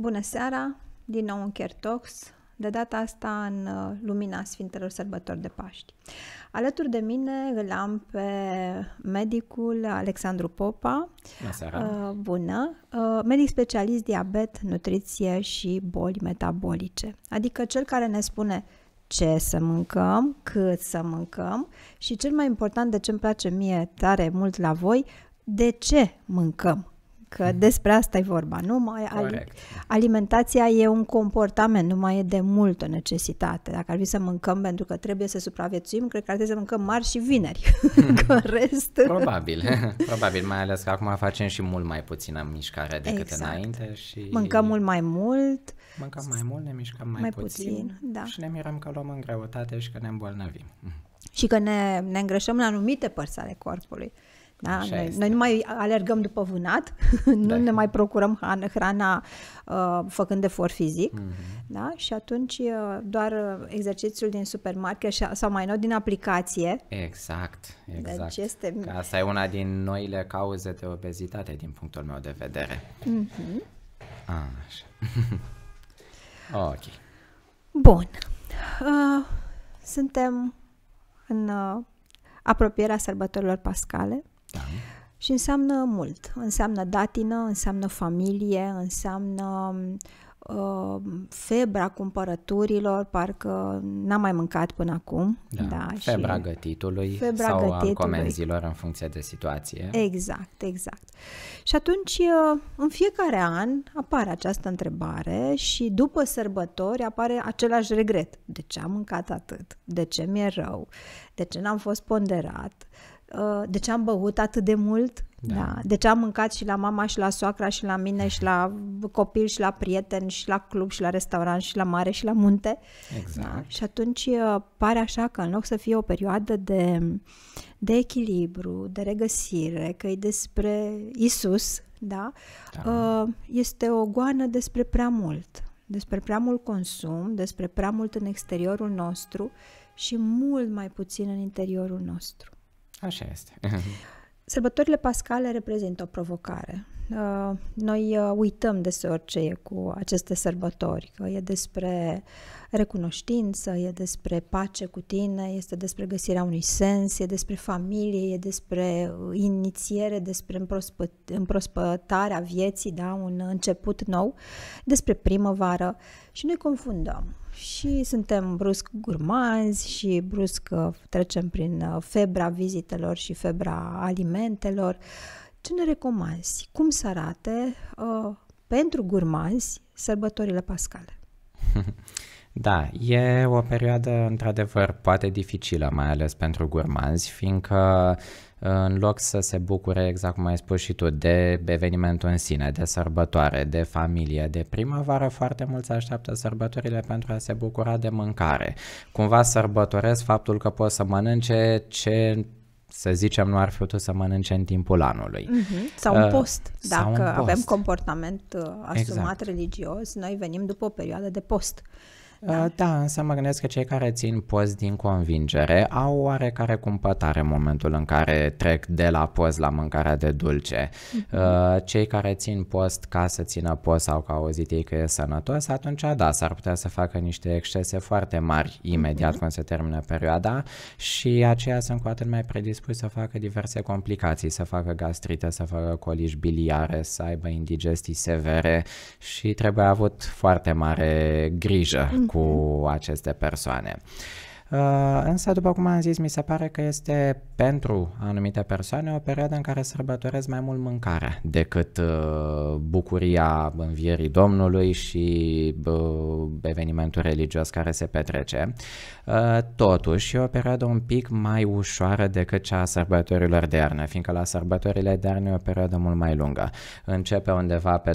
Bună seara! Din nou în Chertox, de data asta în uh, lumina Sfintelor Sărbători de Paști. Alături de mine îl am pe medicul Alexandru Popa. Bună seara! Uh, bună! Uh, medic specialist diabet, nutriție și boli metabolice. Adică cel care ne spune ce să mâncăm, cât să mâncăm și cel mai important de ce îmi place mie tare mult la voi, de ce mâncăm Că despre asta e vorba, nu? Mai al- alimentația e un comportament, nu mai e de mult o necesitate. Dacă ar fi să mâncăm pentru că trebuie să supraviețuim, cred că ar trebui să mâncăm marți și vineri. că rest... Probabil, probabil, mai ales că acum facem și mult mai puțină mișcare decât exact. înainte. Și... Mâncăm mult mai mult. Mâncăm mai mult, ne mișcăm mai, mai puțin, puțin da. și ne mirăm că luăm în greutate și că ne îmbolnăvim. Și că ne, ne îngreșăm la anumite părți ale corpului. Da? noi, noi nu mai alergăm după vânat, da. nu ne mai procurăm hrana, hrana uh, făcând efort fizic mm-hmm. da? și atunci uh, doar uh, exercițiul din supermarket sau mai nou din aplicație. Exact, deci exact. Deci este... Că asta e una din noile cauze de obezitate din punctul meu de vedere. Mm-hmm. Așa. ok. Bun. Uh, suntem în uh, apropierea sărbătorilor pascale. Da. Și înseamnă mult. Înseamnă datină, înseamnă familie, înseamnă uh, febra cumpărăturilor, parcă n-am mai mâncat până acum. Da, da febra și gătitului febra sau gătitului. a comenzilor în funcție de situație. Exact, exact. Și atunci, uh, în fiecare an apare această întrebare și după sărbători apare același regret. De ce am mâncat atât? De ce mi-e rău? De ce n-am fost ponderat? Uh, Uh, de ce am băut atât de mult, da. Da. de ce am mâncat și la mama și la soacra și la mine și la copil și la prieteni și la club și la restaurant și la mare și la munte. Exact. Da? Și atunci uh, pare așa că în loc să fie o perioadă de, de echilibru, de regăsire, că e despre Isus, da? da. Uh, este o goană despre prea mult, despre prea mult consum, despre prea mult în exteriorul nostru și mult mai puțin în interiorul nostru. Așa este. Sărbătorile pascale reprezintă o provocare. Uh, noi uh, uităm deseori ce e cu aceste sărbători, că e despre recunoștință, e despre pace cu tine, este despre găsirea unui sens, e despre familie, e despre uh, inițiere, despre împrospătarea vieții, da? un început nou, despre primăvară și noi confundăm și suntem brusc gurmanzi și brusc uh, trecem prin uh, febra vizitelor și febra alimentelor. Ce ne recomanzi? Cum să arate uh, pentru gurmanzi sărbătorile pascale? Da, e o perioadă într-adevăr poate dificilă, mai ales pentru gurmanzi, fiindcă în loc să se bucure, exact cum ai spus și tu, de evenimentul în sine, de sărbătoare, de familie, de primăvară, foarte mulți așteaptă sărbătorile pentru a se bucura de mâncare. Cumva sărbătoresc faptul că poți să mănânce ce să zicem, nu ar fi putut să mănânce în timpul anului. Mm-hmm. Sau un uh, post, uh, dacă un post. avem comportament uh, asumat exact. religios, noi venim după o perioadă de post. Uh, da. Uh, da. însă mă gândesc că cei care țin post din convingere au oarecare cumpătare în momentul în care trec de la post la mâncarea de dulce. Mhm. Uh, cei care țin post ca să țină post sau că au auzit ei că e sănătos, atunci da, s-ar putea să facă niște excese foarte mari mhm. imediat când se termină perioada și aceia sunt cu atât mai predispuși să facă diverse complicații, să facă gastrită, să facă colici biliare, să aibă indigestii severe și trebuie avut foarte mare grijă mhm cu aceste persoane. Uh, însă, după cum am zis, mi se pare că este pentru anumite persoane o perioadă în care sărbătoresc mai mult mâncarea decât uh, bucuria învierii Domnului și uh, evenimentul religios care se petrece. Uh, totuși, e o perioadă un pic mai ușoară decât cea a sărbătorilor de iarnă, fiindcă la sărbătorile de iarnă e o perioadă mult mai lungă. Începe undeva pe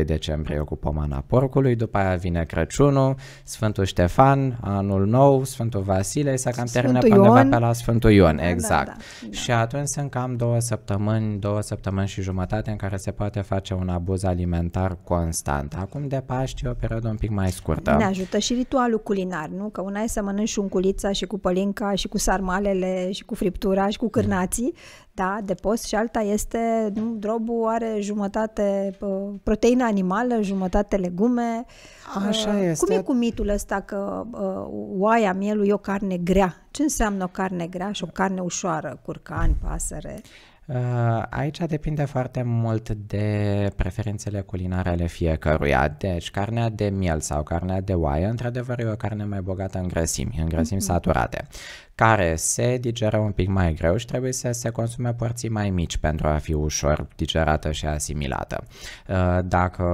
21-22 decembrie cu pomana porcului, după aia vine Crăciunul, Sfântul Ștefan, anul nou, nou, Sfântul Vasile s-a cam terminat pe undeva pe la Sfântul Ion, da, da, exact. Da, da, da. Și atunci sunt cam două săptămâni, două săptămâni și jumătate în care se poate face un abuz alimentar constant. Acum de Paști e o perioadă un pic mai scurtă. Ne ajută și ritualul culinar, nu? Că una e să mănânci unculița și cu pălinca și cu sarmalele și cu friptura și cu cârnații, da, de post și alta este, nu, drobul are jumătate uh, proteină animală, jumătate legume. Așa uh, este. Cum e cu mitul ăsta că uh, oaia, mielul e o carne grea? Ce înseamnă o carne grea și o carne ușoară, curcan, pasăre? Ă, aici depinde foarte mult de preferințele culinare ale fiecăruia. Deci, carnea de miel sau carnea de oaie, într-adevăr, e o carne mai bogată în grăsimi, în grăsimi mhm. saturate care se digeră un pic mai greu și trebuie să se consume porții mai mici pentru a fi ușor digerată și asimilată. Uh, dacă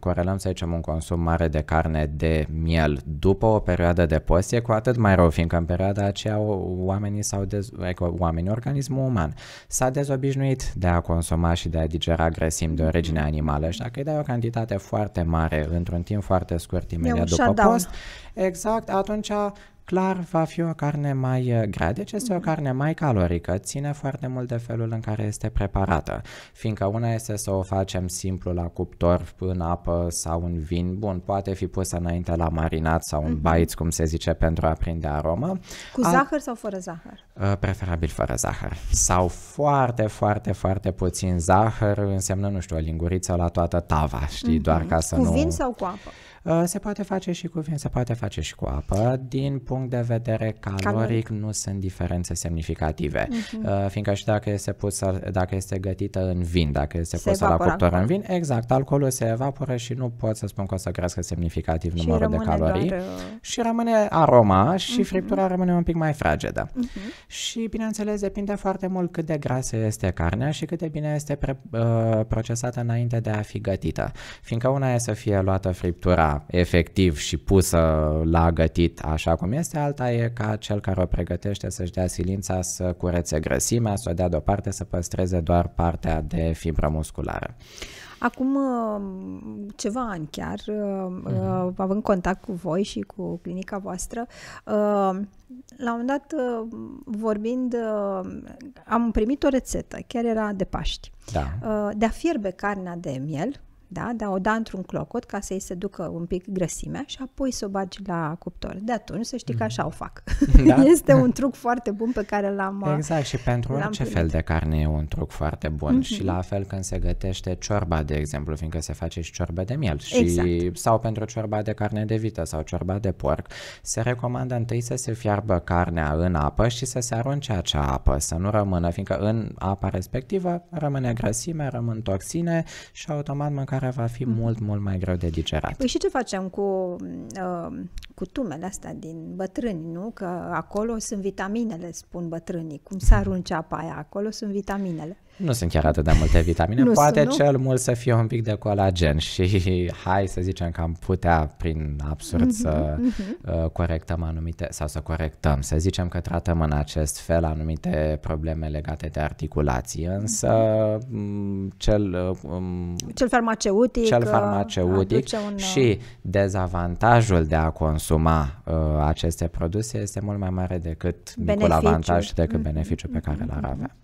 corelăm, să zicem, un consum mare de carne de miel după o perioadă de post, e cu atât mai rău, fiindcă în perioada aceea oamenii sau dez... oamenii, organismul uman s-a dezobișnuit de a consuma și de a digera grăsimi de origine animală și dacă îi dai o cantitate foarte mare într-un timp foarte scurt imediat după post, exact, atunci clar va fi o carne mai uh, grea. Deci este o mhm. carne mai calorică, ține foarte mult de felul în care este preparată, fiindcă una este să o facem simplu la cuptor în apă sau în vin, bun, poate fi pusă înainte la marinat sau în mhm. baiți, cum se zice, pentru a prinde aromă. Cu Al... zahăr sau fără zahăr? Uh, preferabil fără zahăr. Sau foarte, foarte, foarte puțin zahăr, însemnă, nu știu, o linguriță la toată tava, știi, mm-hmm. doar ca să cu nu... Cu vin sau cu apă? Uh, se poate face și cu vin, se poate face și cu apă. Din punct de vedere caloric, caloric. nu sunt diferențe semnificative, uh-huh. fiindcă și dacă este pusă, dacă este gătită în vin, dacă este se pusă la cuptor în vin, exact, alcoolul se evaporă și nu pot să spun că o să crească semnificativ numărul de calorii doar, uh, și rămâne aroma și uh-huh. friptura rămâne un pic mai fragedă. Uh-huh. Și, bineînțeles, depinde foarte mult cât de grasă este carnea și cât de bine este pre, uh, procesată înainte de a fi gătită, fiindcă una e să fie luată friptura efectiv și pusă la gătit așa cum este, alta e ca cel care o pregătește să-și dea silința să curețe grăsimea, să o dea deoparte, să păstreze doar partea de fibră musculară. Acum uh, ceva ani chiar, uh-huh. având contact cu voi și cu clinica voastră, uh, la un dat vorbind, am primit o rețetă, chiar era de Paști, da. de a fierbe carnea de miel da? dar o da într-un clocot ca să-i se ducă un pic grăsimea și apoi să o bagi la cuptor. De atunci să știi că mhm. așa o fac. Da? este un truc foarte bun pe care l-am uh, Exact și pentru orice primit. fel de carne e un truc foarte bun mm-hmm. și la fel când se gătește ciorba, de exemplu, fiindcă se face și ciorba de miel și exact. sau pentru ciorba de carne de vită sau ciorba de porc, se recomandă întâi să se fiarbă carnea în apă și să se arunce acea apă, să nu rămână, fiindcă în apa respectivă rămâne grăsime, rămân toxine și automat mâncarea care va fi mhm. mult, mult mai greu de digerat. Păi și ce facem cu uh, tumele astea din bătrâni, nu? Că acolo sunt vitaminele, spun bătrânii. Cum să arunce mhm. apa aia? Acolo sunt vitaminele. Nu sunt chiar atât de multe vitamine, nu poate sunt, cel mult să fie un pic de colagen și hai să zicem că am putea prin absurd mm-hmm, să mm-hmm. corectăm anumite, sau să corectăm, să zicem că tratăm în acest fel anumite probleme legate de articulații. Mhm. însă mm, cel, uh, um, cel farmaceutic, cel uh, farmaceutic un... și dezavantajul de a consuma aceste produse este mult mai mare decât beneficiul. micul avantaj decât mm-hmm. beneficiul pe mhm, care l-ar mhm, avea.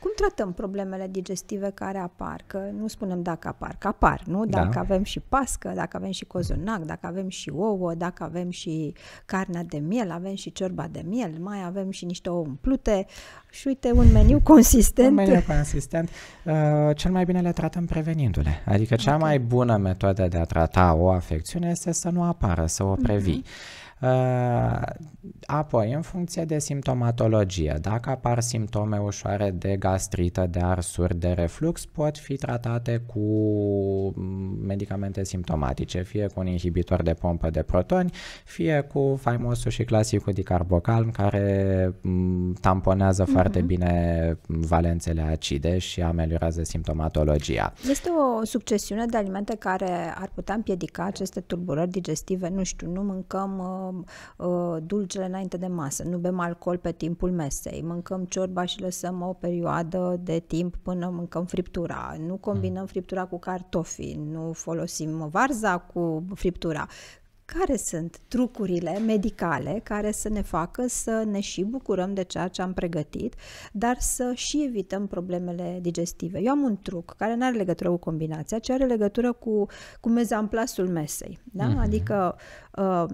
Cum tratăm problemele digestive care apar? Că nu spunem dacă apar, că apar, nu? Da. Dacă da. avem și pască, dacă avem și cozonac, dacă avem și ouă, dacă avem și carnea de miel, avem și ciorba de miel, mai avem și niște ouă umplute, și uite un meniu consistent. Un meniu consistent. Uh, cel mai bine le tratăm prevenindu le Adică cea okay. mai bună metodă de a trata o afecțiune este să nu apară, să o previi. Uh-huh. Uh, apoi, în funcție de simptomatologie, dacă apar simptome ușoare de gastrită, de arsuri, de reflux, pot fi tratate cu mm, medicamente simptomatice, fie cu un inhibitor de pompă de protoni, fie cu faimosul și clasicul dicarbocalm, care mm, tamponează mhm foarte mhm. bine valențele acide și ameliorează simptomatologia. Este o succesiune de alimente care ar putea împiedica aceste tulburări digestive. Nu știu, nu mâncăm uh, uh, dulcele înainte de masă, nu bem alcool pe timpul mesei, mâncăm ciorba și lăsăm o perioadă de timp până mâncăm friptura, nu combinăm uh-huh. friptura cu cartofii, nu folosim varza cu friptura care sunt trucurile medicale care să ne facă să ne și bucurăm de ceea ce am pregătit, dar să și evităm problemele digestive. Eu am un truc care nu are legătură cu combinația, ci are legătură cu, cu mezamplasul mesei. Da? Mm-hmm. Adică uh,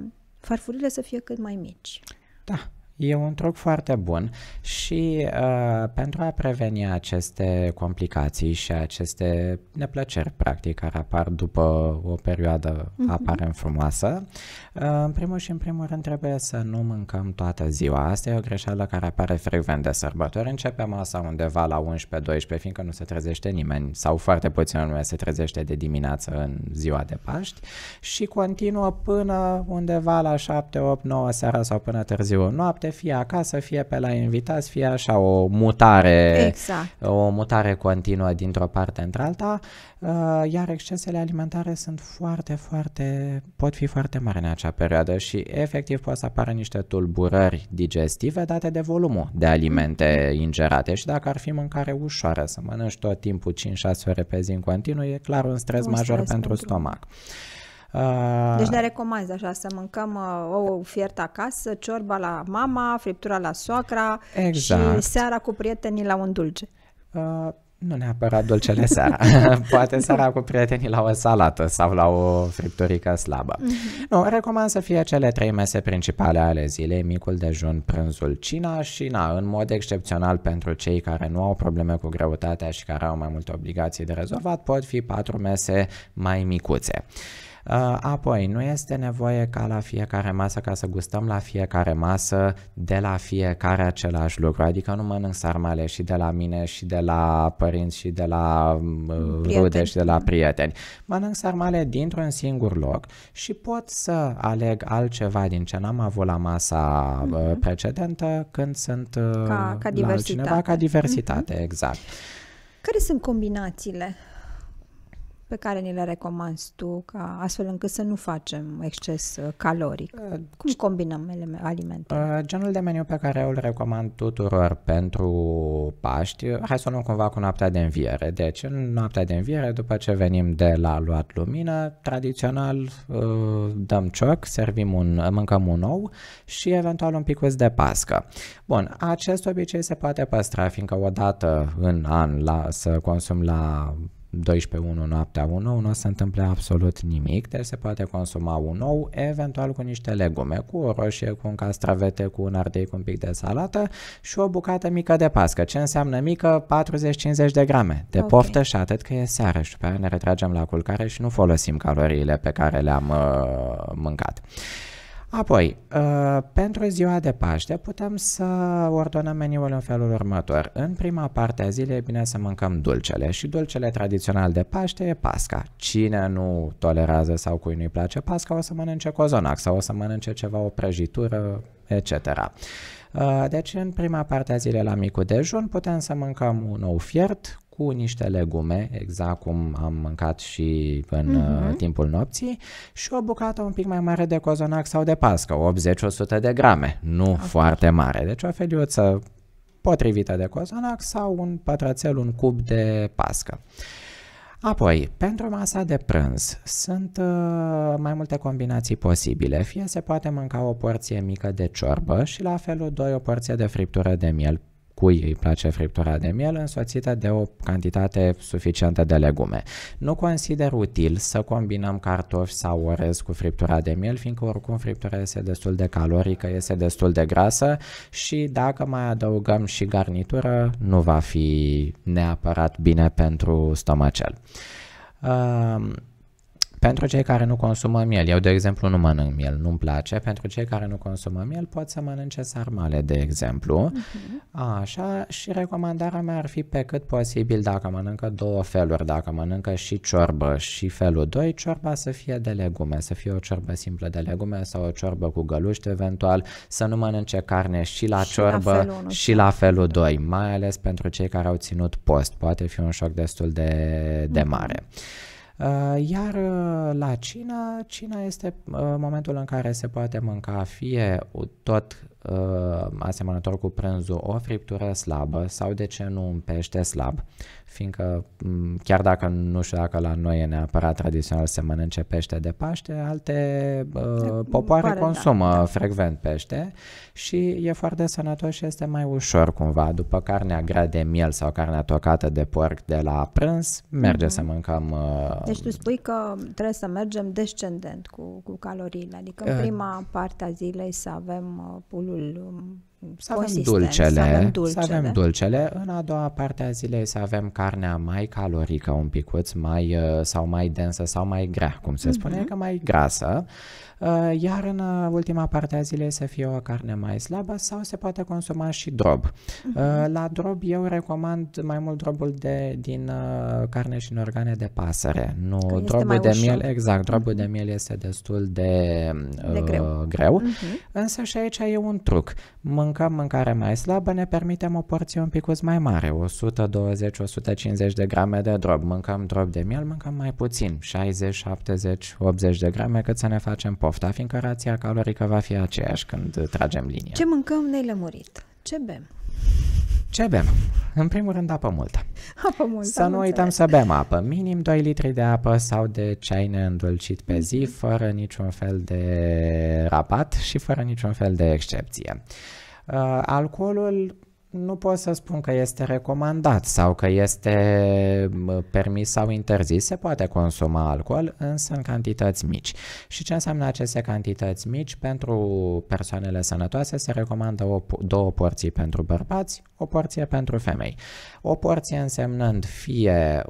farfurile să fie cât mai mici. Da. E un truc foarte bun și uh, pentru a preveni aceste complicații și aceste neplăceri, practic, care apar după o perioadă uh-huh. aparent frumoasă, uh, în primul și în primul rând trebuie să nu mâncăm toată ziua. Asta e o greșeală care apare frecvent de sărbători. Începe masa undeva la 11-12, fiindcă nu se trezește nimeni sau foarte puțin lume se trezește de dimineață în ziua de Paști și continuă până undeva la 7, 8, 9 seara sau până târziu noapte poate fie acasă, fie pe la invitați, fie așa o mutare, exact. o mutare continuă dintr-o parte într-alta, uh, iar excesele alimentare sunt foarte, foarte, pot fi foarte mari în acea perioadă și efectiv pot să apară niște tulburări digestive date de volumul de alimente mm-hmm. ingerate și dacă ar fi mâncare ușoară, să mănânci tot timpul 5-6 ore pe zi în continuu, e clar un stres un major stres pentru, pentru stomac. Ah. Deci ne recomanzi așa să mâncăm uh, o fiertă acasă, ciorba la mama, friptura la soacra exact. și seara cu prietenii la un dulce. Uh, nu neapărat dulcele seara. Poate seara cu prietenii la o salată sau la o fripturică slabă. mm Nu, recomand să fie cele trei mese principale ale zilei, micul dejun, prânzul, cina și, na, în mod excepțional pentru cei care nu au probleme cu greutatea și care au mai multe obligații de rezolvat, pot fi patru mese mai micuțe. Uh, Uh, apoi, nu este nevoie ca la fiecare masă, ca să gustăm la fiecare masă, de la fiecare același lucru. Adică nu mănânc sarmale și de la mine și de la părinți și de la mm, prieteni. rude și de la mm-hmm. prieteni. Mănânc sarmale dintr-un singur loc și pot să aleg altceva din ce n-am avut la masa uh, mm-hmm. precedentă când sunt uh, ca, ca la cineva ca diversitate, mm-hmm. exact. Care sunt combinațiile pe care ni le recomanzi tu, ca astfel încât să nu facem exces uh, caloric? Uh, Cum combinăm alimentele? Uh, genul de meniu pe care îl recomand tuturor pentru Paști, hai să o luăm cumva cu noaptea de înviere. Deci, în noaptea de înviere, după ce venim de la luat lumină, tradițional uh, dăm cioc, servim un, mâncăm un ou și eventual un picuț de pască. Bun, acest obicei se poate păstra, fiindcă odată în an la, să consum la 12-1 noaptea 1, nu să întâmple absolut nimic, deci se poate consuma un ou, eventual cu niște legume, cu o roșie, cu un castravete, cu un ardei, cu un pic de salată și o bucată mică de pască. Ce înseamnă mică? 40-50 de grame. De okay. poftă și atât că e seară și pe aia ne retragem la culcare și nu folosim caloriile pe care le-am uh, mâncat. Apoi, uh, pentru ziua de Paște putem să ordonăm meniul în felul următor. În prima parte a zilei e bine să mâncăm dulcele și dulcele tradițional de Paște e pasca. Cine nu tolerează sau cui nu-i place pasca o să mănânce cozonac sau o să mănânce ceva, o prăjitură, etc. Uh, deci în prima parte a zilei la micul dejun putem să mâncăm un ou fiert cu niște legume, exact cum am mâncat și în uh-huh. timpul nopții, și o bucată un pic mai mare de cozonac sau de pască, 80-100 de grame, nu okay. foarte mare. Deci o feliuță potrivită de cozonac sau un pătrățel, un cub de pască. Apoi, pentru masa de prânz sunt uh, mai multe combinații posibile. Fie se poate mânca o porție mică de ciorbă și la felul doi o porție de friptură de miel cui îi place friptura de miel însoțită de o cantitate suficientă de legume. Nu consider util să combinăm cartofi sau orez cu friptura de miel, fiindcă oricum friptura este destul de calorică, este destul de grasă și dacă mai adăugăm și garnitură, nu va fi neapărat bine pentru stomacel. Uh, pentru cei care nu consumă miel, eu de exemplu nu mănânc miel, nu-mi place. Pentru cei care nu consumă miel pot să mănânce sarmale, de exemplu. Uh-huh. Așa, și recomandarea mea ar fi pe cât posibil dacă mănâncă două feluri, dacă mănâncă și ciorbă și felul 2, ciorba să fie de legume, să fie o ciorbă simplă de legume sau o ciorbă cu găluște eventual, să nu mănânce carne și la și ciorbă la și la felul 2, mai ales pentru cei care au ținut post. Poate fi un șoc destul de, de mhm. mare. Uh-huh. Uh, iar uh, la cina, cina este uh, momentul în care se poate mânca fie tot asemănător cu prânzul o friptură slabă sau de ce nu un pește slab, fiindcă chiar dacă nu știu dacă la noi e neapărat tradițional să mănânce pește de Paște, alte uh, popoare Pare, da. consumă da, frecvent pește și e foarte sănătos și este mai ușor cumva. După carnea grea de miel sau carnea tocată de porc de la prânz, merge uh-huh. să mâncăm... Uh, deci tu spui că trebuie să mergem descendent cu, cu caloriile, adică în uh, prima parte a zilei să avem uh, pulul... Um, să avem dulcele, să avem dulcele. Să avem dulcele. În a doua parte a zilei să avem carnea mai calorică un picuț, mai uh, sau mai densă sau mai grea, cum se mhm. spune, mm-hmm. că mai grasă Uh, iar în uh, ultima parte a zilei să fie o carne mai slabă sau se poate consuma și drob. Uh-huh. La drob eu recomand mai mult drobul de, din uh, carne și în organe de pasăre. Nu, drobul de ușor. miel, exact, drobul uh-huh. de miel este destul de, de uh, greu, greu. Uh-huh. însă și aici e un truc. Mâncăm mâncare mai slabă, ne permitem o porție un pic mai mare, 120-150 de grame de drob. Mâncăm drob de miel, mâncăm mai puțin, 60, 70, 80 de grame, cât să ne facem poftă pofta, fiindcă rația calorică va fi aceeași când tragem linia. Ce mâncăm lămurit? Ce bem? Ce bem? În primul rând apă multă. Apă multă. Să nu uităm înțeleg. să bem apă. Minim 2 litri de apă sau de ceai neîndulcit pe zi, mhm. fără niciun fel de rapat și fără niciun fel de excepție. Uh, alcoolul nu pot să spun că este recomandat sau că este permis sau interzis. Se poate consuma alcool, însă în cantități mici. Și ce înseamnă aceste cantități mici? Pentru persoanele sănătoase se recomandă o, două porții pentru bărbați, o porție pentru femei. O porție însemnând fie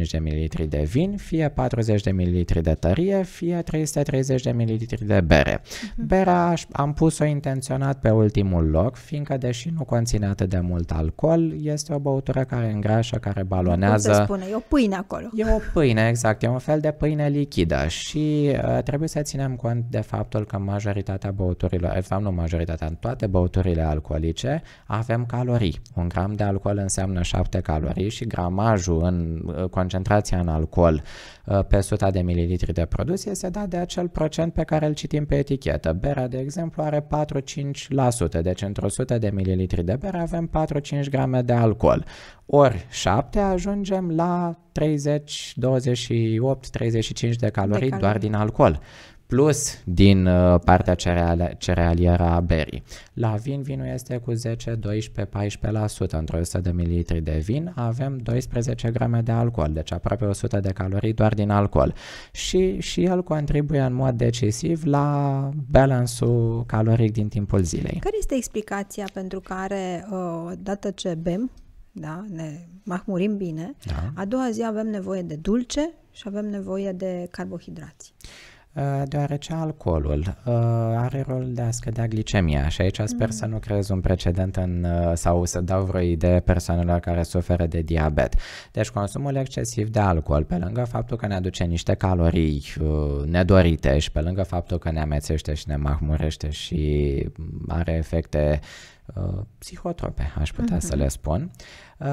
120-125 de ml de vin, fie 40 de ml de tărie, fie 330 de ml de bere. Mhm. Berea am pus-o intenționat pe ultimul loc, fiindcă că deși nu conține atât de mult alcool, este o băutură care îngrașă, care balonează. Cum se spune, e o pâine acolo. E o pâine, exact, e un fel de pâine lichidă și uh, trebuie să ținem cont de faptul că majoritatea băuturilor, de fapt nu majoritatea, în toate băuturile alcoolice avem calorii. Un gram de alcool înseamnă 7 calorii și gramajul în uh, concentrația în alcool uh, pe 100 de mililitri de produs este dat de acel procent pe care îl citim pe etichetă. Berea, de exemplu, are 4-5%, deci într-o 100 de mililitri de bere avem 4-5 grame de alcool. Ori 7 ajungem la 30, 28, 35 de calorii, de calorii. doar din alcool plus din uh, partea cerealieră a berii. La vin, vinul este cu 10, 12, 14% într-o 100 de mililitri de vin, avem 12 grame de alcool, deci aproape 100 de calorii doar din alcool. Și, și el contribuie în mod decisiv la balansul caloric din timpul zilei. Care este explicația pentru care, uh, odată ce bem, da, ne mahmurim bine, da. a doua zi avem nevoie de dulce și avem nevoie de carbohidrați? Uh, deoarece alcoolul uh, are rolul de a scădea glicemia și aici sper mm. să nu creez un precedent în, uh, sau să dau vreo idee persoanelor care suferă de diabet. Deci consumul excesiv de alcool, pe lângă faptul că ne aduce niște calorii nedorite și pe lângă faptul că ne amețește și ne mahmurește și mm, are efecte psihotrope, aș putea uh-huh. să le spun, uh,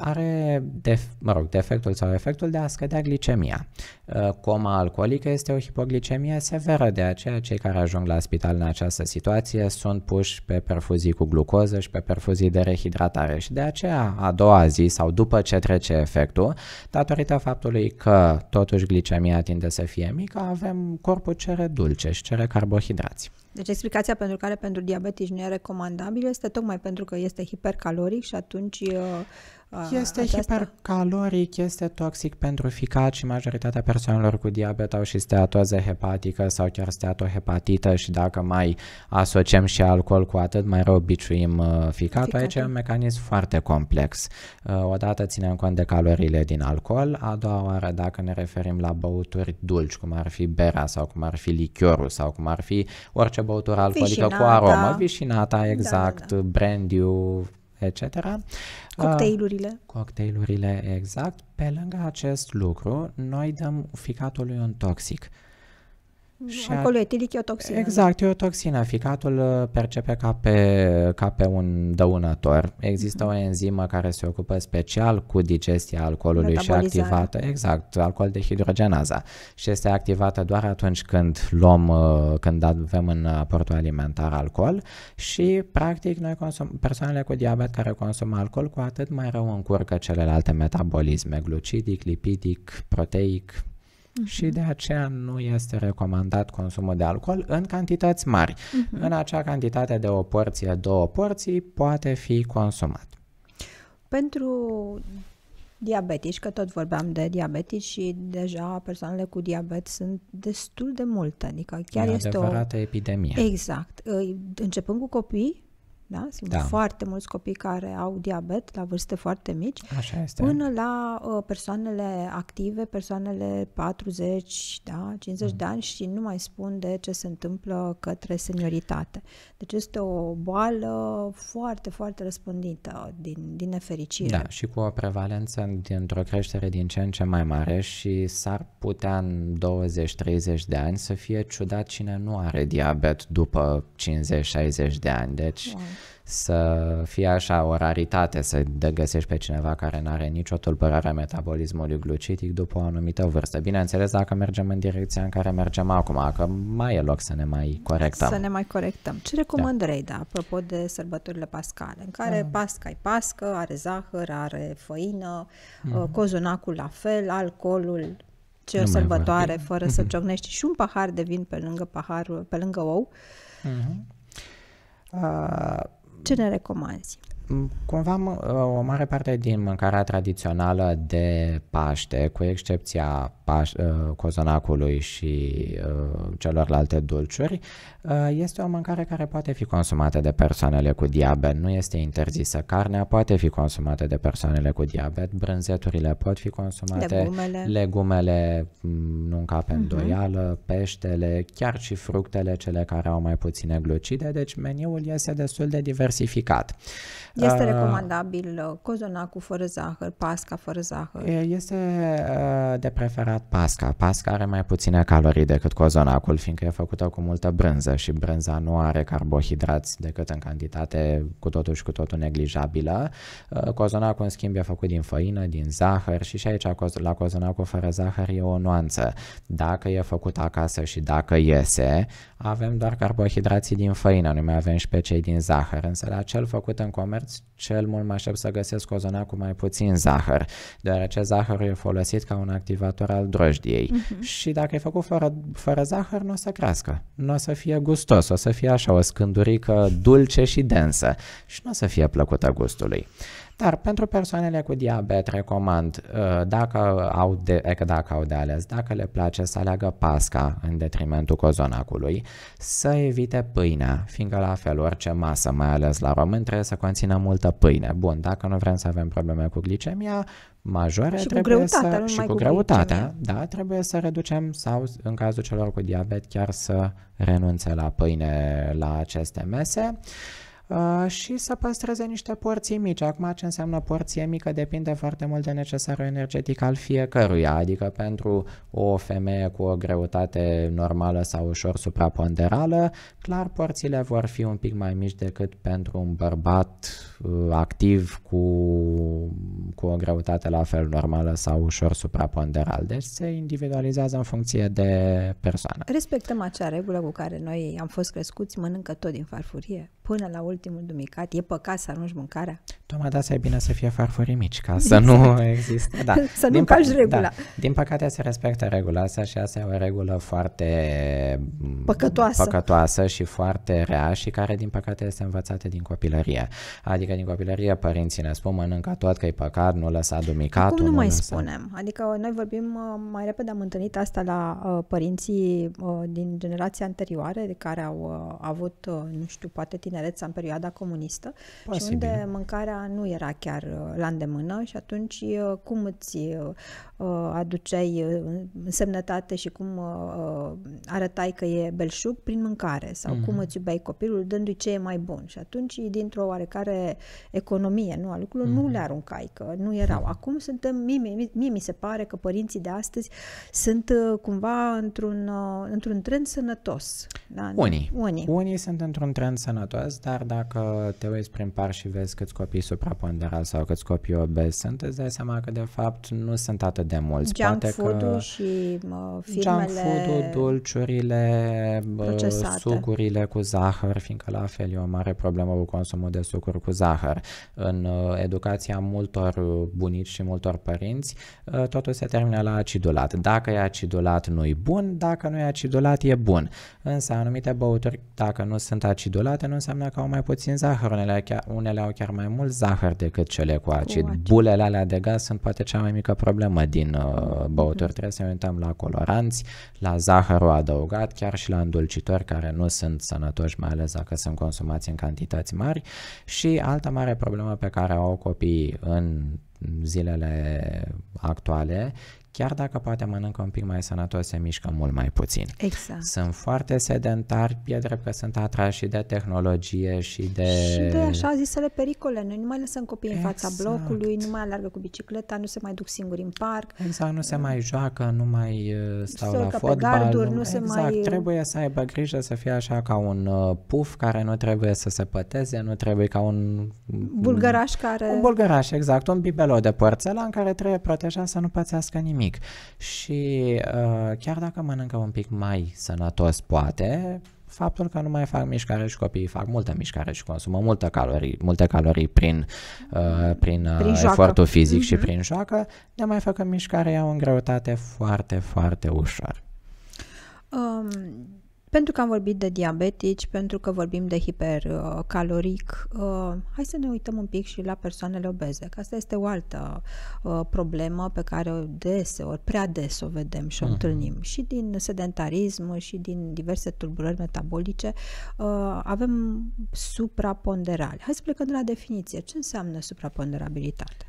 are, def- mă rog, defectul sau efectul de a scădea glicemia. Uh, coma alcoolică este o hipoglicemie severă, de aceea cei care ajung la spital în această situație sunt puși pe perfuzii cu glucoză și pe perfuzii de rehidratare și de aceea a doua zi sau după ce trece efectul, datorită faptului că totuși glicemia tinde să fie mică, avem corpul cere dulce și cere carbohidrați. Deci explicația pentru care pentru diabetici nu e recomandabil este tocmai pentru că este hipercaloric și atunci uh, Ah, este aceasta? hipercaloric, este toxic pentru ficat și majoritatea persoanelor cu diabet au și steatoză hepatică sau chiar steatohepatită și dacă mai asociem și alcool cu atât, mai rău biciuim uh, ficatul. Aici e un mecanism foarte complex. Uh, odată ținem cont de calorile din alcool, a doua oară dacă ne referim la băuturi dulci, cum ar fi berea sau cum ar fi lichiorul sau cum ar fi orice băutură alcoolică vișinata. cu aromă, vișinata, da, da, exact, da, da, da. brandy etc. Uh, cocktailurile. Cocktailurile, exact. Pe lângă acest lucru, noi dăm ficatului un toxic. Și Acolo etilic e o toxină. Exact, e o toxină. Ficatul uh, percepe ca pe, ca pe un dăunător. Există uh-huh. o enzimă care se ocupă special cu digestia alcoolului și activată, exact, alcool de hidrogenaza. Și este activată doar atunci când luăm, uh, când avem în aportul alimentar alcool și, practic, noi consum, persoanele cu diabet care consumă alcool cu atât mai rău încurcă celelalte metabolisme, glucidic, lipidic, proteic, Mhm. și de aceea nu este recomandat consumul de alcool în cantități mari. Uh-huh. În acea cantitate de o porție, două porții, poate fi consumat. Pentru diabetici, că tot vorbeam de diabetici și deja persoanele cu diabet sunt destul de multe, adică chiar e este o... adevărată epidemie. Exact. Începând cu copii, da? Sunt da. foarte mulți copii care au diabet la vârste foarte mici, Așa este. până la uh, persoanele active, persoanele 40, da, 50 mm. de ani și nu mai spun de ce se întâmplă către senioritate. Deci este o boală foarte, foarte răspândită din, din nefericire. Da, și cu o prevalență dintr-o creștere din ce în ce mai mare și s-ar putea în 20-30 de ani să fie ciudat cine nu are diabet după 50-60 de ani. Deci wow să fie așa o raritate să găsești pe cineva care nu are nicio tulburare a metabolismului glucidic după o anumită vârstă. Bineînțeles, dacă mergem în direcția în care mergem acum, că mai e loc să ne mai corectăm. Să ne mai corectăm. Ce recomandări da. da, apropo de sărbătorile pascale, în care mm. pasca e pască, are zahăr, are făină, mm. Uh, cozonacul la fel, alcoolul, ce nu o sărbătoare fără mm-hmm. să ciocnești și un pahar de vin pe lângă paharul, pe lângă ou. Mm-hmm. Uh, ce ne recomanzi? Mm, cumva o mare parte din mâncarea tradițională de Paște, cu excepția paș, uh, cozonacului și uh, celorlalte dulciuri, uh, este o mâncare care poate fi consumată de persoanele cu diabet. Nu este interzisă carnea, poate fi consumată de persoanele cu diabet, brânzeturile pot fi consumate, legumele, legumele mm, nu încape uh-huh. Mhm. îndoială, peștele, chiar și fructele, cele care au mai puține glucide, deci meniul este destul de diversificat. Este uh, recomandabil cozonacul fără zahăr, pasca fără zahăr? Este de preferat mâncat pasca. Pasca are mai puține calorii decât cozonacul, fiindcă e făcută cu multă brânză și brânza nu are carbohidrați decât în cantitate cu totul și cu totul neglijabilă. Uh, cozonacul, în schimb, e făcut din făină, din zahăr și și aici la cozonacul fără zahăr e o nuanță. Dacă e făcut acasă și dacă iese, avem doar carbohidrații din făină, nu mai avem și pe cei din zahăr, însă la cel făcut în comerț, cel mult mă aștept să găsesc cozonac cu mai puțin zahăr, deoarece zahărul e folosit ca un activator al drojdiei. Uh-huh. Mhm. Și dacă e făcut fără, fără zahăr, nu o să crească. Nu o să fie gustos, o să fie așa o scândurică dulce și densă și nu o să fie plăcută gustului. Dar pentru persoanele cu diabet recomand, uh, dacă au de, că dacă au de ales, dacă le place să aleagă pasca în detrimentul cozonacului, să evite pâinea, fiindcă la fel orice masă, mai ales la român, trebuie să conțină multă pâine. Bun, dacă nu vrem să avem probleme cu glicemia, majore și trebuie cu greutatea, să, și cu, cu greutatea, da, trebuie să reducem sau în cazul celor cu diabet chiar să renunțe la pâine la aceste mese. Uh, Uh, și să păstreze niște porții mici. Acum ce înseamnă porție mică depinde foarte mult de necesarul energetic al fiecăruia, adică pentru o femeie cu o greutate normală sau ușor supraponderală, clar porțiile vor fi un pic mai mici decât pentru un bărbat uh, activ cu, cu o greutate la fel normală sau ușor supraponderal. Deci se individualizează în funcție de persoană. Respectăm acea regulă cu care noi am fost crescuți, mănâncă tot din farfurie până la ultimul dumicat, e păcat să arunci mâncarea? Toma, da, să e bine să fie farfurii mici, ca să nu existe. Da. să nu din da. regula. Da. Din păcate se respectă regula asta și asta e o regulă foarte mm, păcătoasă. păcătoasă și foarte rea și care din păcate este învățată din copilărie. Adică din copilărie părinții ne spun mănâncă tot că e păcat, nu lăsa dumicatul. Acum nu, nu mai lăsa... spunem. Adică noi vorbim uh, mai repede, am întâlnit asta la uh, părinții uh, din generația anterioare care au uh, avut, uh, nu știu, poate tine tinereța, în perioada comunistă, Posibil. și unde mâncarea nu era chiar uh, la îndemână și atunci uh, cum îți uh, aduceai însemnătate și cum arătai că e belșug prin mâncare sau mm-hmm. cum mhm. îți iubeai copilul dându-i ce e mai bun. Și atunci, dintr-o oarecare economie nu, a lucrurilor, mm-hmm. nu mhm. le aruncai, că nu erau. Acum suntem, mie, mie mi se pare că părinții de astăzi sunt cumva într-un, într-un trend sănătos. Da? Unii. Unii. Unii sunt într-un trend sănătos obezi, dar dacă te uiți prin par și vezi câți copii supraponderal sau câți copii obezi sunt, îți dai seama că de fapt nu sunt atât de mulți. Junk Poate food-ul că și uh, firmele... Junk food dulciurile, procesate. sucurile cu zahăr, fiindcă la fel e o mare problemă cu consumul de sucuri cu zahăr. În uh, educația multor uh, bunici și multor părinți, uh, totul se termină la acidulat. Dacă e acidulat, nu-i bun, dacă nu e acidulat, e bun. Însă anumite băuturi, dacă nu sunt acidulate, nu înseamnă înseamnă că au mai puțin zahăr, unele, chiar, unele au chiar mai mult zahăr decât cele cu acid. Cu acid. Bulele alea de gaz sunt poate cea mai mică problemă din uh, mm-hmm. băuturi. Mm-hmm. Trebuie să ne uităm la coloranți, la zahărul adăugat, chiar și la îndulcitori care nu sunt sănătoși, mai ales dacă sunt consumați în cantități mari. Și alta mare problemă pe care o au copiii în zilele actuale chiar dacă poate mănâncă un pic mai sănătos, se mișcă mult mai puțin. Exact. Sunt foarte sedentari, e drept că sunt atrași și de tehnologie și de... Și de așa zisele pericole. Noi nu mai lăsăm copiii exact. în fața exact. blocului, nu mai alergă cu bicicleta, nu se mai duc singuri în parc. Exact, nu se mai joacă, nu mai uh, stau la fotbal. Garduri, nu, nu exact, se mai... trebuie să aibă grijă să fie așa ca un uh, puf care nu trebuie să se păteze, nu trebuie ca un... Mm, bulgăraș care... Un bulgăraș, exact, un bibelot de porțelan care trebuie protejat să nu pățească nimic mic. Și uh, chiar dacă mănâncă un pic mai sănătos, poate, faptul că nu mai fac mișcare și copiii fac multă mișcare și consumă multe calorii, multe calorii prin, uh, prin, uh, prin joacă. efortul fizic mm-hmm. și mhm. prin joacă, ne mai facă mișcare iau în greutate foarte, foarte ușor. Um, pentru că am vorbit de diabetici, pentru că vorbim de hipercaloric, uh, hai să ne uităm un pic și la persoanele obeze, că asta este o altă uh, problemă pe care o deseori, prea des o vedem și o uh-huh. întâlnim. Și din sedentarism și din diverse tulburări metabolice uh, avem supraponderale. Hai să plecăm de la definiție. Ce înseamnă supraponderabilitate?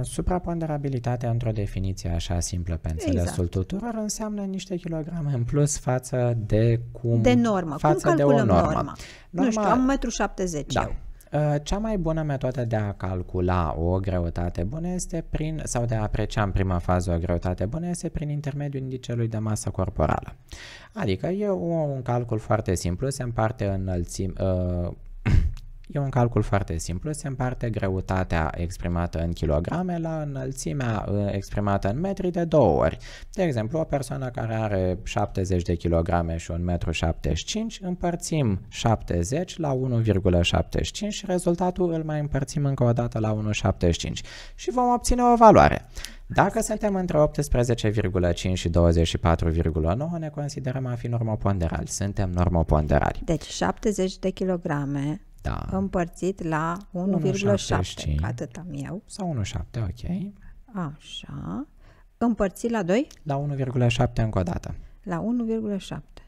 Supraponderabilitatea într-o definiție așa simplă pe înțelesul exact. tuturor înseamnă niște kilograme în plus față de cum... De normă. Față cum calculăm de o normă? norma? Nu știu, am 1,70 m. Da. Eu. Cea mai bună metodă de a calcula o greutate bună este prin, sau de a aprecia în prima fază o greutate bună este prin intermediul indicelui de masă corporală. Adică e un calcul foarte simplu, se împarte înălțim, E un calcul foarte simplu, se împarte greutatea exprimată în kilograme la înălțimea uh, exprimată în metri de două ori. De exemplu, o persoană care are 70 de kilograme și 1,75 m, împărțim 70 la 1,75 și rezultatul îl mai împărțim încă o dată la 1,75 și vom obține o valoare. Dacă suntem între 18,5 și 24,9, ne considerăm a fi normoponderali. Suntem normoponderali. Deci 70 de kilograme da. împărțit la 1,7, atât am eu. Sau 1,7, ok. Așa. Împărțit la 2? La 1,7 încă o dată. La 1,7.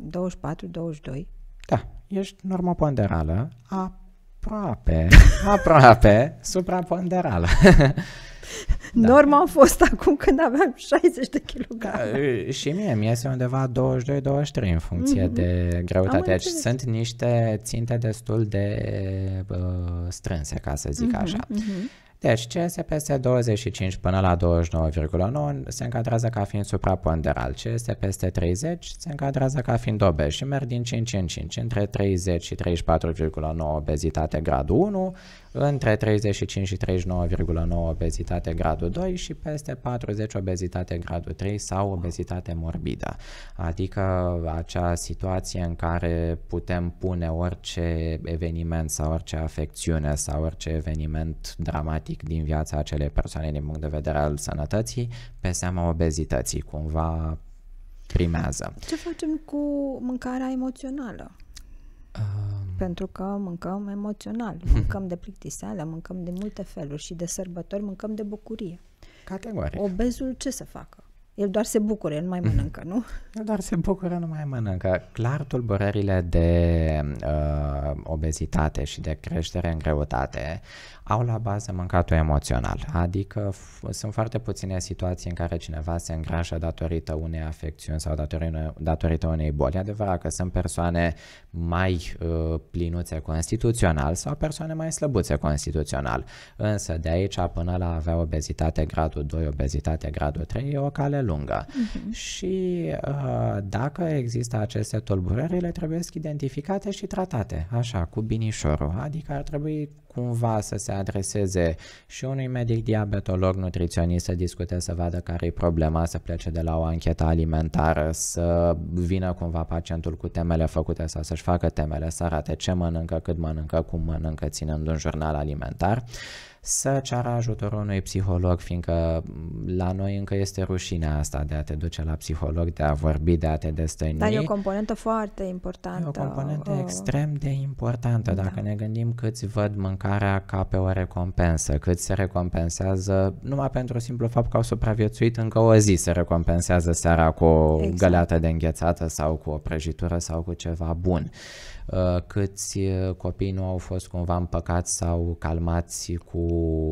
24, 22. Da, ești normă ponderală aproape, aproape, supraponderală. Da. Norma a fost acum când aveam 60 de kilograme. Da, și mie, mi este undeva 22-23 în funcție mm-hmm. de greutate. Deci sunt niște ținte destul de uh, strânse, ca să zic mm-hmm. așa. Mm-hmm. Deci, ce peste 25 până la 29,9 se încadrează ca fiind supraponderal, ce peste 30 se încadrează ca fiind obez și merg din 5 în 5, între 30 și 34,9 obezitate grad 1, între 35 și 39,9 obezitate gradul 2 și peste 40 obezitate gradul 3 sau obezitate morbidă. Adică acea situație în care putem pune orice eveniment sau orice afecțiune sau orice eveniment dramatic din viața acelei persoane din punct de vedere al sănătății pe seama obezității, cumva primează. Ce facem cu mâncarea emoțională? Pentru că mâncăm emoțional, mâncăm de plictiseală, mâncăm de multe feluri și de sărbători, mâncăm de bucurie. Categoric. Obezul ce să facă? El doar se bucură, el nu mai mănâncă, nu? El doar se bucură, nu mai mănâncă. Clar, tulburările de uh, obezitate și de creștere în greutate au la bază mâncatul emoțional, adică sunt foarte puține situații în care cineva se îngrașă datorită unei afecțiuni sau datorită, datorită unei boli. Adevărat că sunt persoane mai uh, plinuțe constituțional sau persoane mai slăbuțe constituțional, însă de aici până la avea obezitate gradul 2, obezitate gradul 3 e o cale lungă. Uh-huh. Și uh, dacă există aceste tulburări, ele trebuie identificate și tratate, așa, cu binișorul, adică ar trebui cumva să se adreseze și unui medic diabetolog, nutriționist să discute, să vadă care e problema, să plece de la o anchetă alimentară, să vină cumva pacientul cu temele făcute sau să-și facă temele, să arate ce mănâncă, cât mănâncă, cum mănâncă, ținând un jurnal alimentar să ceară ajutorul unui psiholog, fiindcă mm, la noi încă este rușinea asta de a te duce la psiholog, de a vorbi, de a te destăini. Dar e o componentă foarte importantă. E o componentă uh, extrem de importantă. Da. Dacă ne gândim câți văd mâncarea ca pe o recompensă, cât se recompensează, numai pentru simplu fapt că au supraviețuit încă o zi, se recompensează seara cu o exact. găleată de înghețată sau cu o prăjitură sau cu ceva bun. Uh, câți uh, copii nu au fost cumva împăcați sau calmați cu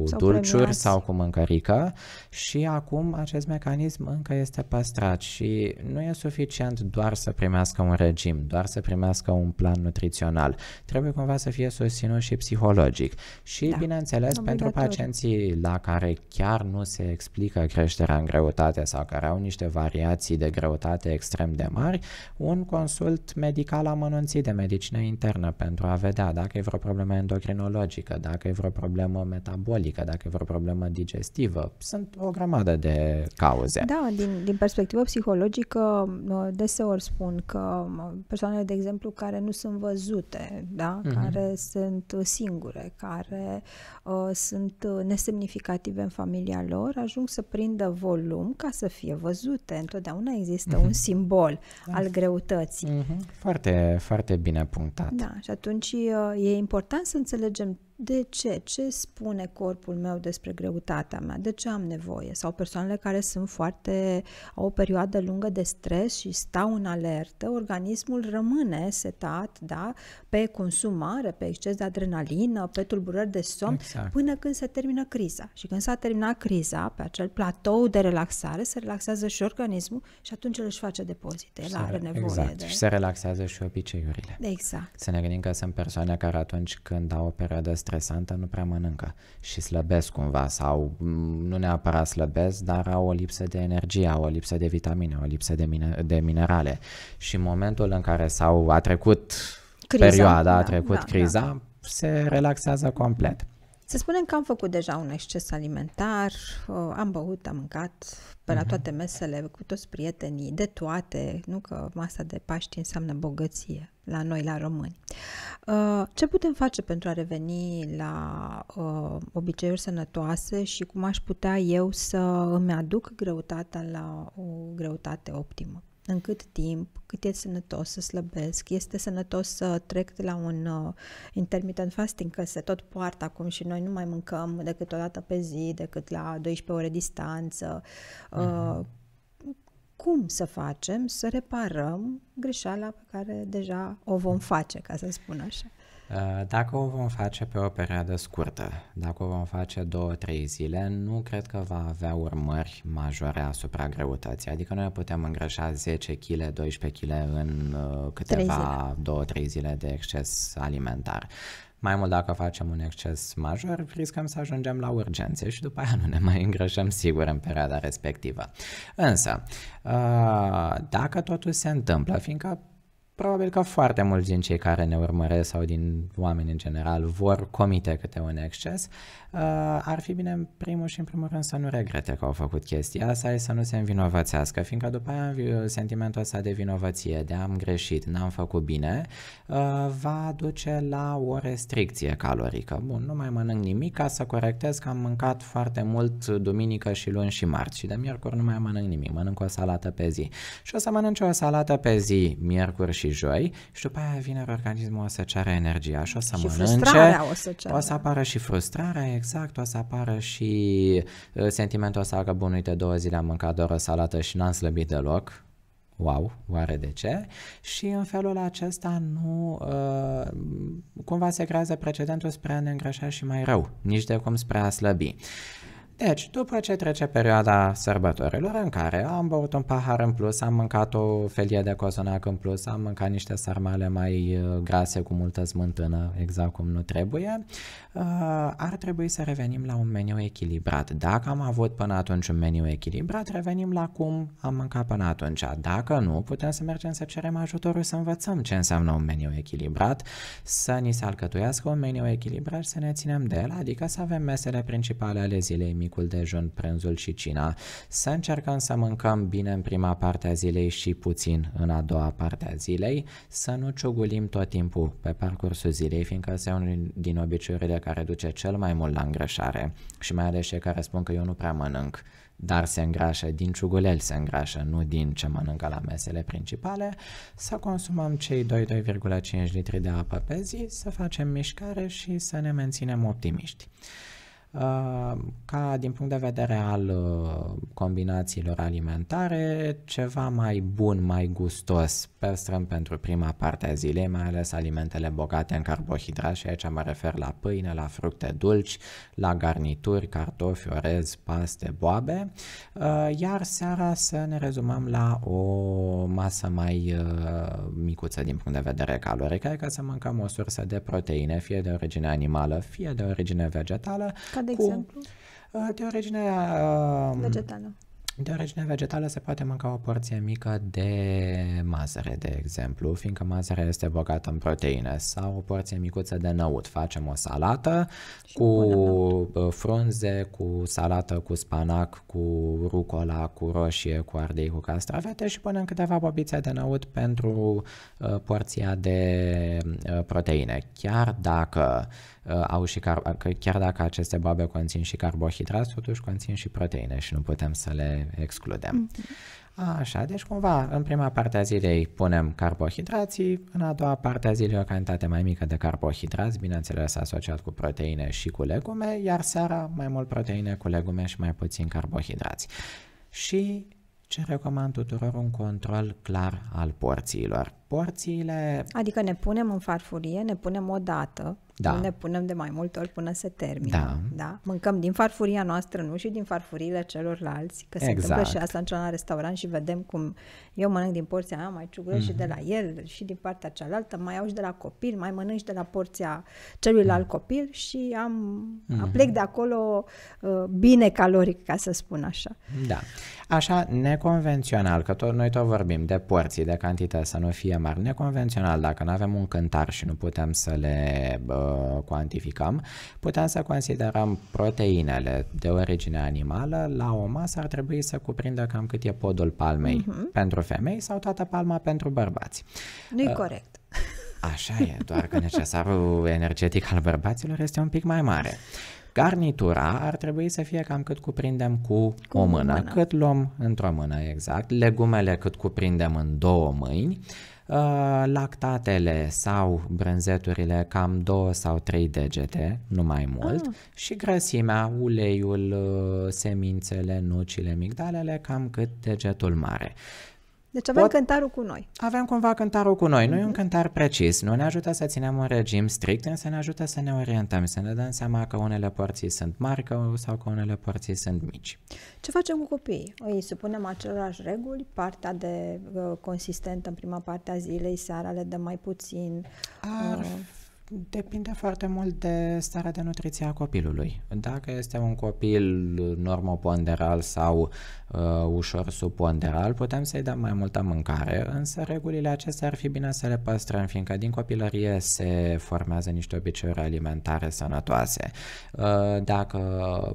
sau dulciuri premiați. sau cu mâncărică și acum acest mecanism încă este păstrat și nu e suficient doar să primească un regim, doar să primească un plan nutrițional. Trebuie cumva să fie susținut și psihologic și, da. bineînțeles, Obligator. pentru pacienții la care chiar nu se explică creșterea în greutate sau care au niște variații de greutate extrem de mari, un consult medical amănunțit de medicină medicină internă pentru a vedea dacă e vreo problemă endocrinologică, dacă e vreo problemă metabolică, dacă e vreo problemă digestivă. Sunt o grămadă de cauze. Da, din, din perspectivă psihologică, uh, deseori spun că uh, persoanele, de exemplu, care nu sunt văzute, da? mm-hmm. care sunt singure, care uh, sunt uh, nesemnificative în familia lor, ajung să prindă volum ca să fie văzute. Întotdeauna există mm-hmm. un simbol da. al greutății. Mm-hmm. Foarte, foarte bine punctat. Da, și atunci uh, e important să înțelegem de ce, ce spune corpul meu despre greutatea mea, de ce am nevoie. Sau persoanele care sunt foarte, au o perioadă lungă de stres și stau în alertă, organismul rămâne setat da, pe consumare, pe exces de adrenalină, pe tulburări de somn, exact. până când se termină criza. Și când s-a terminat criza, pe acel platou de relaxare, se relaxează și organismul și atunci el își face depozite, el are nevoie exact. de... Și se relaxează și obiceiurile. Exact. Să ne gândim că sunt persoane care atunci când au o perioadă stres stresantă nu prea mănâncă și slăbesc cumva sau mm, nu neapărat slăbesc, dar au o lipsă de energie, au o lipsă de vitamine, o lipsă de, mine- de minerale. Și în momentul în care s-au, a trecut criza, perioada, da, a trecut da, criza, da. se relaxează complet. Să spunem că am făcut deja un exces alimentar, uh, am băut, am mâncat pe la mhm. toate mesele, cu toți prietenii, de toate, nu că masa de Paști înseamnă bogăție la noi, la români. Uh, ce putem face pentru a reveni la uh, obiceiuri sănătoase și cum aș putea eu să îmi aduc greutatea la o greutate optimă? În cât timp, cât e sănătos să slăbesc, este sănătos să trec de la un uh, intermittent fasting, că se tot poartă acum și noi nu mai mâncăm decât o dată pe zi, decât la 12 ore distanță. Uh, uh-huh cum să facem să reparăm greșeala pe care deja o vom face, ca să spun așa. Uh, dacă o vom face pe o perioadă scurtă, dacă o vom face două, trei zile, nu cred că va avea urmări majore asupra greutății. Adică noi putem îngreșa 10 kg, 12 kg în uh, câteva, 2-3 zile. Două, trei zile de exces alimentar. Mai mult dacă facem un exces major, riscăm să ajungem la urgențe și după aia nu ne mai îngrășăm sigur în perioada respectivă. Însă, uh, dacă totul se întâmplă, fiindcă probabil că foarte mulți din cei care ne urmăresc sau din oameni în general vor comite câte un exces, uh, ar fi bine în primul și în primul rând să nu regrete că au făcut chestia asta și să nu se învinovățească, fiindcă după aia uh, sentimentul ăsta de vinovăție, de am greșit, n-am făcut bine, uh, va duce la o restricție calorică. Bun, nu mai mănânc nimic ca să corectez că am mâncat foarte mult duminică și luni și marți și de miercuri nu mai mănânc nimic, mănânc o salată pe zi. Și o să mănânc o salată pe zi, miercuri și și joi și după aia vine organismul o să ceară energia și o să și mănânce. O să, ceară. o să apară și frustrarea, exact, o să apară și uh, sentimentul ăsta că bun, uite, două zile am mâncat doar o salată și n-am slăbit deloc, wow, oare de ce? Și în felul acesta nu uh, cumva se creează precedentul spre a ne îngrășa și mai rău, nici de cum spre a slăbi. Deci, după ce trece perioada sărbătorilor în care am băut un pahar în plus, am mâncat o felie de cozonac în plus, am mâncat niște sarmale mai uh, grase cu multă smântână, exact cum nu trebuie, uh, ar trebui să revenim la un meniu echilibrat. Dacă am avut până atunci un meniu echilibrat, revenim la cum am mâncat până atunci. Dacă nu, putem să mergem să cerem ajutorul să învățăm ce înseamnă un meniu echilibrat, să ni se alcătuiască un meniu echilibrat și să ne ținem de el, adică să avem mesele principale ale zilei mici micul dejun, prânzul și cina. Să încercăm să mâncăm bine în prima parte a zilei și puțin în a doua parte a zilei, să nu ciugulim tot timpul pe parcursul zilei, fiindcă este unul din obiceiurile care duce cel mai mult la îngrășare și mai ales cei care spun că eu nu prea mănânc dar se îngrașă din ciugulel, se îngrașă, nu din ce mănâncă la mesele principale, să consumăm cei 2-2,5 litri de apă pe zi, să facem mișcare și să ne menținem optimiști. Ehm, ca din punct de vedere al uh, combinațiilor alimentare, ceva mai bun, mai gustos. Păstrăm pentru prima parte a zilei, mai ales alimentele bogate în carbohidrați și aici mă refer la pâine, la fructe dulci, la garnituri, cartofi, orez, paste, boabe, ehm, iar seara să ne rezumăm la o masă mai uh, micuță din punct de vedere caloric, adică să mâncăm o sursă de proteine, fie de origine animală, fie de origine vegetală, de cu, exemplu? De uh, origine... Um, vegetală. De origine vegetală se poate mânca o porție mică de mazăre, de exemplu, fiindcă mazărea este bogată în proteine, sau o porție micuță de năut. Facem o salată și cu uh, frunze, cu salată, cu spanac, cu rucola, cu roșie, cu ardei, cu castravete și punem câteva bobițe de năut pentru uh, porția de proteine. Chiar dacă uh, Uh, au și car- că chiar dacă aceste boabe conțin și carbohidrați, totuși conțin și proteine și nu putem să le excludem. Mm-hmm. Așa, deci cumva în prima parte a zilei punem carbohidrații, în a doua parte a zilei o cantitate mai mică de carbohidrați, bineînțeles asociat cu proteine și cu legume, iar seara mai mult proteine cu legume și mai puțin carbohidrați. Și ce recomand tuturor un control clar al porțiilor porțiile... Adică ne punem în farfurie, ne punem o dată, da. nu ne punem de mai multe ori până se termină. Da. da. Mâncăm din farfuria noastră, nu și din farfuriile celorlalți, că se exact. întâmplă și asta în celălalt restaurant și vedem cum eu mănânc din porția mea, mai ciugură mm-hmm. și de mhm. la el și din partea cealaltă, mai au și de la copil, mai mănânc și de la porția celuilalt mm-hmm. copil și am mm-hmm. plec de acolo uh, bine caloric, ca să spun așa. Da. Așa, neconvențional, că tot, noi tot vorbim de porții, de cantitate, să nu fie fie mari. Neconvențional, dacă nu avem un cântar și nu putem să le uh, cuantificăm, putem să considerăm proteinele de origine animală la o masă ar trebui să cuprindă cam cât e podul palmei uh-huh. pentru femei sau toată palma pentru bărbați. nu e uh, corect. Așa e, doar că necesarul energetic al bărbaților este un pic mai mare. Garnitura ar trebui să fie cam cât cuprindem cu, cu o mână, mână, cât luăm într-o mână exact, legumele cât cuprindem în două mâini, Uh, lactatele sau brânzeturile cam 2 sau 3 degete, nu mai mult, ah. și grăsimea, uleiul, uh, semințele, nucile, migdalele, cam cât degetul mare. Deci avem Pot... cântarul cu noi. Avem cumva cântarul cu noi. Nu e un cântar precis. Nu ne ajută să ținem un regim strict, însă ne ajută să ne orientăm, să ne dăm seama că unele porții sunt mari că, sau că unele porții sunt mici. Ce facem cu copiii? Îi supunem același reguli, partea de uh, consistentă în prima parte a zilei, seara le dăm mai puțin. Ar uh... Depinde foarte mult de starea de nutriție a copilului. Dacă este un copil normoponderal sau uh, ușor subponderal, putem să-i dăm mai multă mâncare, însă regulile acestea ar fi bine să le păstrăm, fiindcă din copilărie se formează niște obiceiuri alimentare sănătoase. Uh, dacă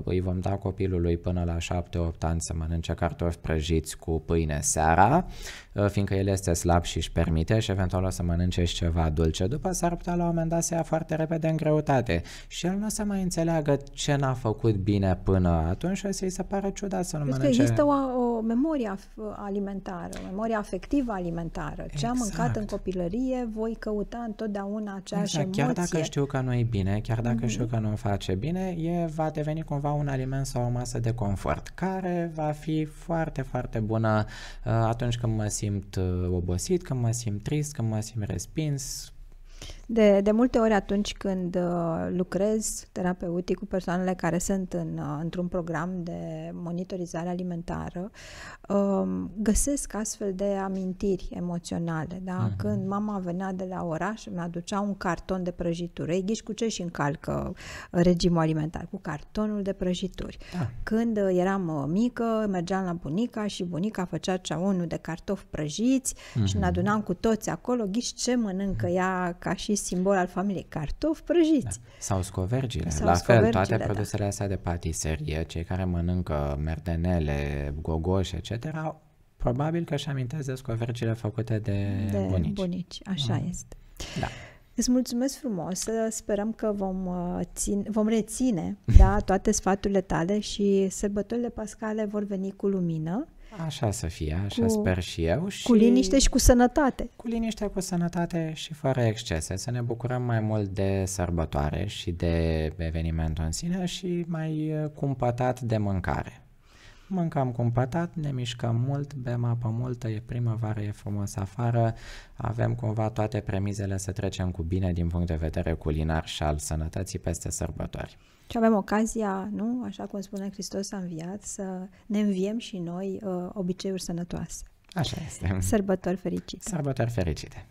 îi vom da copilului până la 7-8 ani să mănânce cartofi prăjiți cu pâine seara, uh, fiindcă el este slab și își permite și eventual o să mănânce și ceva dulce, după s-ar putea la un moment dat ia foarte repede în greutate și el nu o să mai înțeleagă ce n-a făcut bine până atunci o să-i se pară ciudat să nu mănânce. Că există o, o memorie alimentară, o memorie afectivă alimentară. Ce exact. am mâncat exact. în copilărie, voi căuta întotdeauna aceeași exact. emoție. Chiar dacă știu că nu e bine, chiar dacă mm-hmm. știu că nu mi face bine, e, va deveni cumva un aliment sau o masă de confort, care va fi foarte, foarte bună uh, atunci când mă simt uh, obosit, când mă simt trist, când mă simt respins, de, de multe ori atunci când uh, lucrez terapeutic cu persoanele care sunt în, uh, într-un program de monitorizare alimentară, uh, găsesc astfel de amintiri emoționale. Da? Uh-huh. Când mama venea de la oraș, mi aducea un carton de prăjituri. Ei ghiși cu ce și încalcă regimul alimentar? Cu cartonul de prăjituri. Uh-huh. Când uh, eram uh, mică, mergeam la bunica și bunica făcea cea unul de cartofi prăjiți uh-huh. și ne adunam cu toți acolo. Ghiși ce mănâncă ea ca și simbol al familiei, cartofi prăjiți. Da. Sau scovergile. Sau la scovergile, fel, toate da. produsele astea de patiserie, cei care mănâncă merdenele, gogoși, etc., probabil că își amintesc de scovergile făcute de, de bunici. bunici. Așa mm. este. Da. Îți mulțumesc frumos, sperăm că vom, uh, țin, vom reține da, toate sfaturile tale și sărbătorile pascale vor veni cu lumină Așa să fie, așa cu, sper și eu. Și cu liniște și cu sănătate. Cu liniște, cu sănătate și fără excese. Să ne bucurăm mai mult de sărbătoare și de evenimentul în sine și mai eh, cumpătat de mâncare. Mâncam cumpătat, ne mișcăm mult, bem apă multă, e primăvară, e frumos afară, avem cumva toate premizele să trecem cu bine din punct de vedere culinar și al sănătății peste sărbători. Și avem ocazia, nu, așa cum spune Hristos a înviat, să ne înviem și noi uh, obiceiuri sănătoase. Așa este. Sărbători fericite. Sărbători fericite.